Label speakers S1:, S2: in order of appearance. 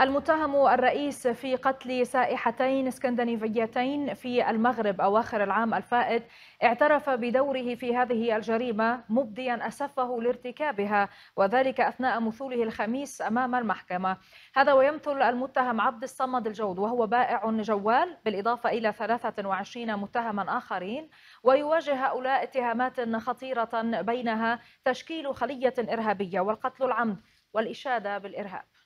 S1: المتهم الرئيس في قتل سائحتين اسكندنافيتين في المغرب أواخر العام الفائت اعترف بدوره في هذه الجريمة مبديا أسفه لارتكابها وذلك أثناء مثوله الخميس أمام المحكمة هذا ويمثل المتهم عبد الصمد الجود وهو بائع جوال بالإضافة إلى 23 متهما آخرين ويواجه هؤلاء اتهامات خطيرة بينها تشكيل خلية إرهابية والقتل العمد والإشادة بالإرهاب